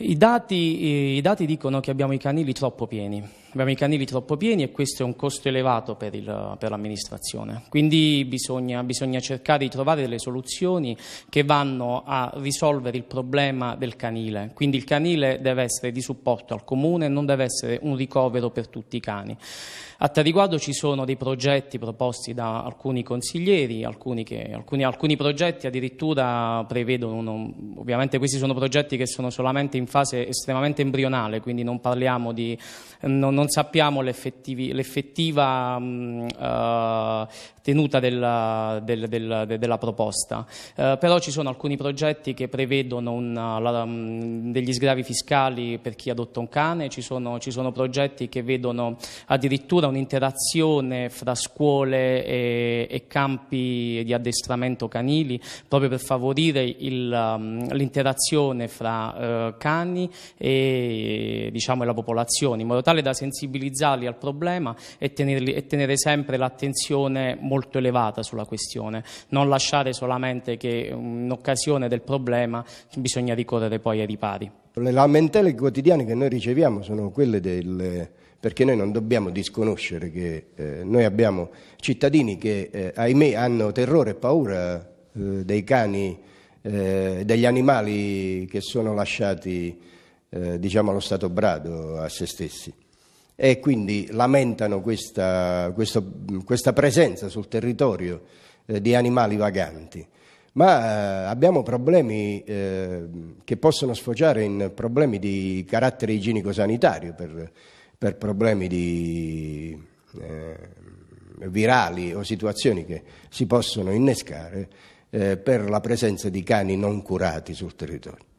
I dati, eh, i dati dicono che abbiamo i canili troppo pieni abbiamo i canili troppo pieni e questo è un costo elevato per, il, per l'amministrazione. Quindi bisogna, bisogna, cercare di trovare delle soluzioni che vanno a risolvere il problema del canile. Quindi il canile deve essere di supporto al comune, non deve essere un ricovero per tutti i cani. A tal riguardo ci sono dei progetti proposti da alcuni consiglieri, alcuni, che, alcuni, alcuni progetti addirittura prevedono, uno, ovviamente questi sono progetti che sono solamente in fase estremamente embrionale, quindi non parliamo di... Non, non non sappiamo l'effettiva mh, mm, eh, uh, tenuta della, del, del, de, della proposta. Uh, però ci sono alcuni progetti che prevedono una, la, um, degli sgravi fiscali per chi adotta un cane, ci sono, ci sono progetti che vedono addirittura un'interazione fra scuole e, e, campi di addestramento canili, proprio per favorire mm, l'interazione fra uh, cani e diciamo, la popolazione, in modo tale da sentire sensibilizzarli al problema e, tenerli, e tenere sempre l'attenzione molto elevata sulla questione, non lasciare solamente che in occasione del problema bisogna ricorrere poi ai ripari. Le lamentele quotidiane che noi riceviamo sono quelle del perché noi non dobbiamo disconoscere che eh, noi abbiamo cittadini che eh, ahimè hanno terrore e paura eh, dei cani, eh, degli animali che sono lasciati eh, diciamo allo stato brado a se stessi e quindi lamentano questa, questa, questa presenza sul territorio eh, di animali vaganti. Ma eh, abbiamo problemi eh, che possono sfociare in problemi di carattere igienico-sanitario, per, per problemi di, eh, virali o situazioni che si possono innescare eh, per la presenza di cani non curati sul territorio.